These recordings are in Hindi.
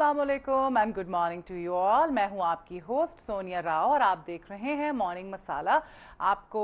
Aslam and good morning to you all मैं हूं आपकी होस्ट सोनिया राव और आप देख रहे हैं मॉर्निंग मसाला आपको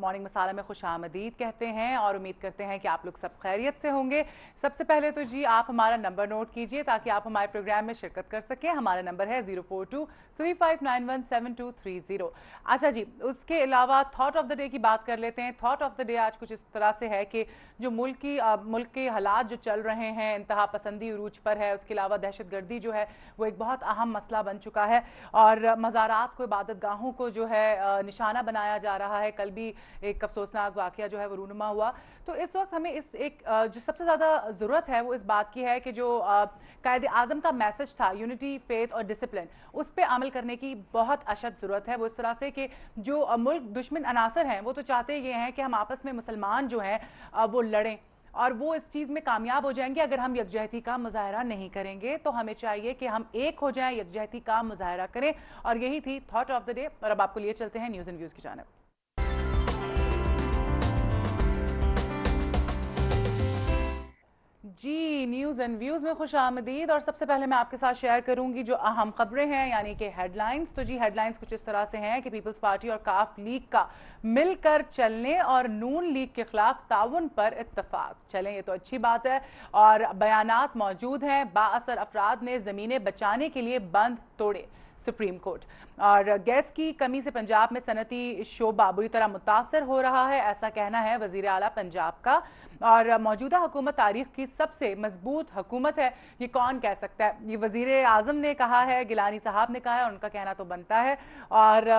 मॉर्निंग मसाला में खुश आमदीद कहते हैं और उम्मीद करते हैं कि आप लोग सब खैरियत से होंगे सबसे पहले तो जी आप हमारा नंबर नोट कीजिए ताकि आप हमारे प्रोग्राम में शिरकत कर सकें हमारा नंबर है zero four two three five nine one seven two three zero अच्छा जी उसके अलावा थाट ऑफ द डे की बात कर लेते हैं थाट ऑफ द डे आज कुछ इस तरह से है कि जो मुल्क की मुल्क के हालात जो चल रहे हैं इंतहा पसंदी उरूज पर है उसके अलावा दहशत वर्दी जो है वो एक बहुत अहम मसला बन चुका है और मज़ारात को इबादत गाहों को जो है निशाना बनाया जा रहा है कल भी एक अफसोसनाक वाक़ जो है वो रूनुमा हुआ तो इस वक्त हमें इस एक जो सबसे ज़्यादा ज़रूरत है वो इस बात की है कि जो कायद अज़म का मैसेज था यूनिटी फेथ और डिसिप्लिन उस पर अमल करने की बहुत अशद ज़रूरत है वो इस तरह से कि जो मुल्क दुश्मन अनासर हैं वो तो चाहते ये हैं कि हम आपस में मुसलमान जो हैं वो लड़ें और वो इस चीज़ में कामयाब हो जाएंगे अगर हम यकजहती का मुजाहरा नहीं करेंगे तो हमें चाहिए कि हम एक हो जाएं यकजहती का मुजाहरा करें और यही थी थॉट ऑफ द डे और अब आपको लिए चलते हैं न्यूज़ एंड व्यूज़ की जानब न्यूज़ एंड व्यूज़ में खुश आमदीद और सबसे पहले मैं आपके साथ शेयर करूंगी जो अहम खबरें हैं यानी कि हेडलाइंस तो जी हेडलाइंस कुछ इस तरह से हैं कि पीपल्स पार्टी और काफ लीग का मिलकर चलने और नून लीग के खिलाफ ताउन पर इतफाक चलें ये तो अच्छी बात है और बयान मौजूद हैं बासर अफराद ने ज़मीनें बचाने के लिए बंद तोड़े सुप्रीम कोर्ट और गैस की कमी से पंजाब में सनती शोबा बुरी तरह मुतासर हो रहा है ऐसा कहना है वजीर अला पंजाब का और मौजूदा हुकूमत तारीख की सबसे मजबूत हुकूमत है ये कौन कह सकता है ये वजीर अजम ने कहा है गिलानी साहब ने कहा है उनका कहना तो बनता है और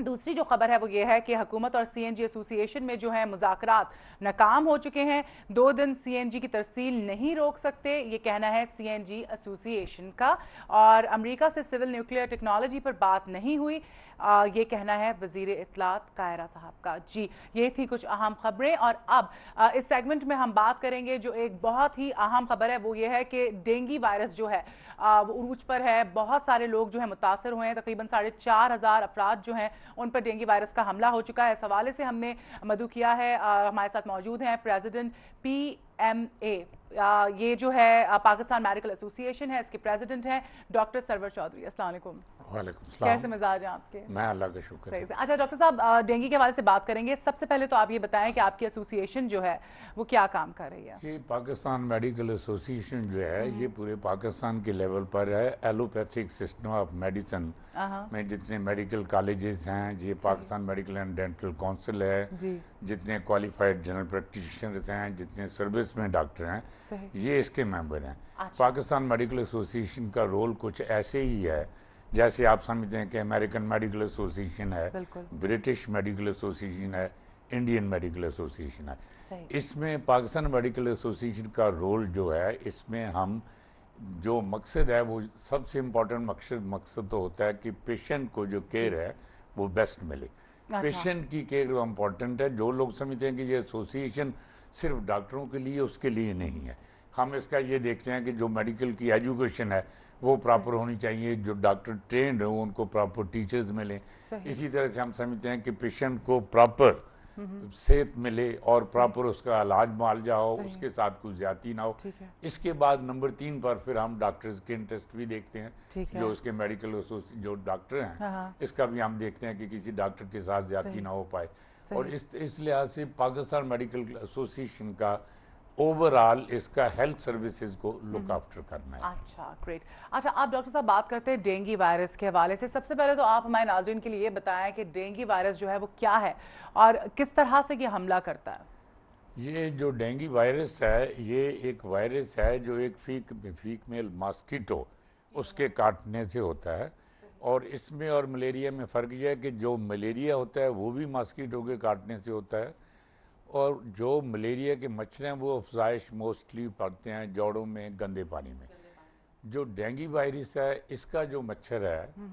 दूसरी जो खबर है वो ये है कि हुकूमत और सीएनजी एसोसिएशन में जो है मुजाकरात नाकाम हो चुके हैं दो दिन सीएनजी की तरसील नहीं रोक सकते ये कहना है सीएनजी एसोसिएशन का और अमेरिका से सिविल न्यूक्लियर टेक्नोलॉजी पर बात नहीं हुई आ, ये कहना है वजीर इतलात कायरा साहब का जी ये थी कुछ अहम खबरें और अब आ, इस सेगमेंट में हम बात करेंगे जो एक बहुत ही अहम खबर है वो ये है कि डेंगी वायरस जो है आ, वो उरूज पर है बहुत सारे लोग जो है मुतासर हुए हैं तकरीबन साढ़े चार हज़ार अफराद जो हैं उन पर डेंगू वायरस का हमला हो चुका है इस हवाले से हमने मधु किया है आ, हमारे साथ मौजूद हैं प्रेजिडेंट पी एम ए ये जो है पाकिस्तान मेडिकल एसोसिएशन है इसके प्रेसिडेंट हैं डॉक्टर सरवर चौधरी असल कैसे मिजाज हैं आपके मैं अल्लाह का शुक्र अच्छा डॉक्टर साहब डेंगू के हवाले से बात करेंगे सबसे पहले तो आप ये बताएं कि आपकी एसोसिएशन जो है वो क्या काम कर रही है ये पाकिस्तान मेडिकल एसोसिएशन जो है हम्म। ये पूरे पाकिस्तान के लेवल पर है एलोपैथिक सिस्टम ऑफ मेडिसिन में जितने मेडिकल कॉलेजेस हैं ये Pakistan medical and dental council है जितने क्वालिफाइड जनरल प्रैक्टिशनर्स हैं जितने सर्विस में डॉक्टर हैं ये इसके मेंबर हैं अच्छा। पाकिस्तान मेडिकल एसोसिएशन का रोल कुछ ऐसे ही है जैसे आप समझते हैं कि अमेरिकन मेडिकल एसोसिएशन है ब्रिटिश मेडिकल एसोसिएशन है इंडियन मेडिकल एसोसिएशन है इसमें पाकिस्तान मेडिकल एसोसिएशन का रोल जो है इसमें हम जो मकसद है वो सबसे इम्पोर्टेंट मकसद मकसद तो होता है कि पेशेंट को जो केयर है वो बेस्ट मिले पेशेंट अच्छा। की केयर इम्पोर्टेंट है जो लोग समझते हैं कि ये एसोसिएशन सिर्फ डॉक्टरों के लिए उसके लिए नहीं है हम इसका ये देखते हैं कि जो मेडिकल की एजुकेशन है वो प्रॉपर होनी चाहिए जो डॉक्टर ट्रेंड हो उनको प्रॉपर टीचर्स मिलें इसी तरह से हम समझते हैं कि पेशेंट को प्रॉपर सेहत मिले और प्रॉपर उसका इलाज मुआवजा हो उसके साथ कुछ ज्यादा ना हो इसके बाद नंबर तीन पर फिर हम डॉक्टर्स के इंटरेस्ट भी देखते हैं जो उसके मेडिकल जो डॉक्टर हैं हाँ, हाँ। इसका भी हम देखते हैं कि किसी डॉक्टर के साथ ज्यादा ना हो पाए और इस इस लिहाज से पाकिस्तान मेडिकल एसोसिएशन का ओवरऑल इसका हेल्थ सर्विसेज को लुक आफ्टर हम्म। करना है अच्छा ग्रेट अच्छा आप डॉक्टर साहब बात करते हैं डेंगू वायरस के हवाले से सबसे पहले तो आप हमारे नाजरन के लिए ये बताएं कि डेंगू वायरस जो है वो क्या है और किस तरह से ये हमला करता है ये जो डेंगू वायरस है ये एक वायरस है जो एक फीक फीक मेल मास्किटो उसके काटने से होता है और इसमें और मलेरिया में फ़र्क यह है कि जो मलेरिया होता है वो भी मास्किटो के काटने से होता है और जो मलेरिया के मच्छर हैं वो अफजाइश मोस्टली पड़ते हैं जोड़ों में गंदे पानी में जो डेंगू वायरस है इसका जो मच्छर है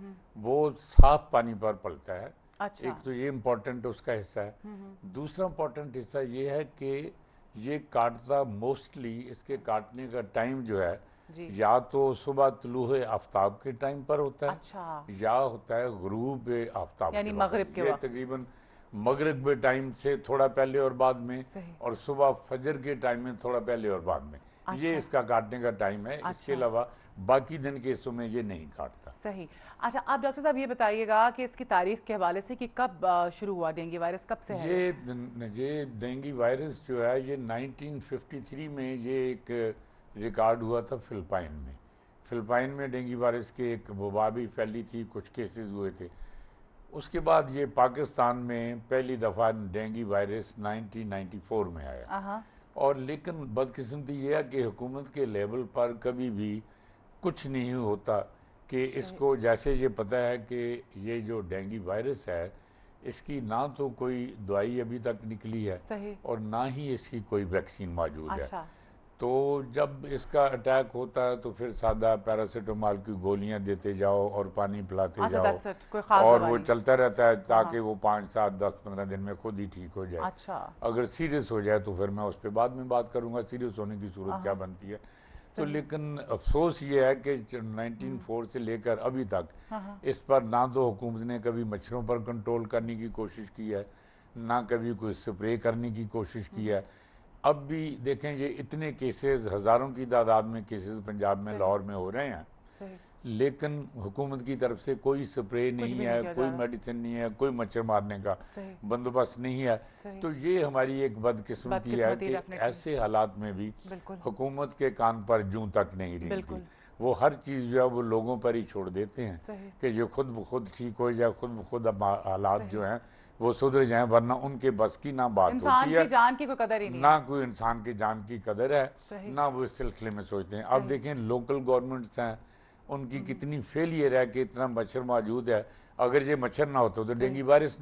वो साफ पानी पर पलता है अच्छा। एक तो ये इम्पोर्टेंट उसका हिस्सा है हम्म, हम्म। दूसरा इम्पोर्टेंट हिस्सा ये है कि ये काटता मोस्टली इसके काटने का टाइम जो है या तो सुबह तुलू आफ्ताब के टाइम पर होता है अच्छा। या होता है गरूब आफ्ताब यानी के, के ये तकरीबन मगरब के टाइम से थोड़ा पहले और बाद में और सुबह फजर के टाइम में थोड़ा पहले और बाद में ये अच्छा। इसका काटने का टाइम है इसके अच्छा। अलावा बाकी दिन के हिस्सों में ये नहीं काटता सही अच्छा आप डॉक्टर साहब ये बताइएगा कि इसकी तारीख के हवाले से कि कब शुरू हुआ डेंगू वायरस कब से ये है? ये डेंगू वायरस जो है ये 1953 में ये एक रिकॉर्ड हुआ था फिलिपाइन में फिलिपाइन में डेंगू वायरस के एक वबा भी फैली थी कुछ केसेस हुए थे उसके बाद ये पाकिस्तान में पहली दफ़ा डेंगी वायरस 1994 में आया और लेकिन बदकिस्मती यह है कि हुकूमत के लेवल पर कभी भी कुछ नहीं होता कि इसको जैसे ये पता है कि ये जो डेंगी वायरस है इसकी ना तो कोई दवाई अभी तक निकली है और ना ही इसकी कोई वैक्सीन मौजूद अच्छा। है तो जब इसका अटैक होता है तो फिर सादा पैरासीटामोल की गोलियां देते जाओ और पानी पिलाते हाँ, जाओ और वो चलता रहता है ताकि हाँ। वो पाँच सात दस पंद्रह दिन में खुद ही ठीक हो जाए अच्छा अगर सीरियस हो जाए तो फिर मैं उस पर बाद में बात करूँगा सीरियस होने की सूरत हाँ। क्या बनती है तो लेकिन अफसोस ये है कि 194 हम्म। से लेकर अभी तक हाँ, इस पर ना तो हुकूमत ने कभी मच्छरों पर कंट्रोल करने की कोशिश की है ना कभी कोई स्प्रे करने की कोशिश की हम्म। है अब भी देखें ये इतने केसेस हज़ारों की तादाद में केसेस पंजाब में लाहौर में हो रहे हैं लेकिन हुकूमत की तरफ से कोई स्प्रे नहीं है कोई मेडिसिन नहीं है कोई मच्छर मारने का बंदोबस्त नहीं है तो ये हमारी एक बदकिस्मती है कि ऐसे हालात में भी हुकूमत के कान पर जू तक नहीं रहती वो हर चीज़ जो है वो लोगों पर ही छोड़ देते हैं कि जो खुद ब खुद ठीक हो जाए खुद ब खुद हालात जो हैं वो सुधर जाएं वरना उनके बस की ना बात होती है जान की कोई कदर ही नहीं ना कोई इंसान की जान की कदर है ना वो इस सिलसिले में सोचते हैं अब देखें लोकल गवर्नमेंट्स हैं उनकी हम्म। कितनी फेलियर है कि इतना मच्छर मौजूद है अगर ये मच्छर ना होते तो डेंगू वायरस ना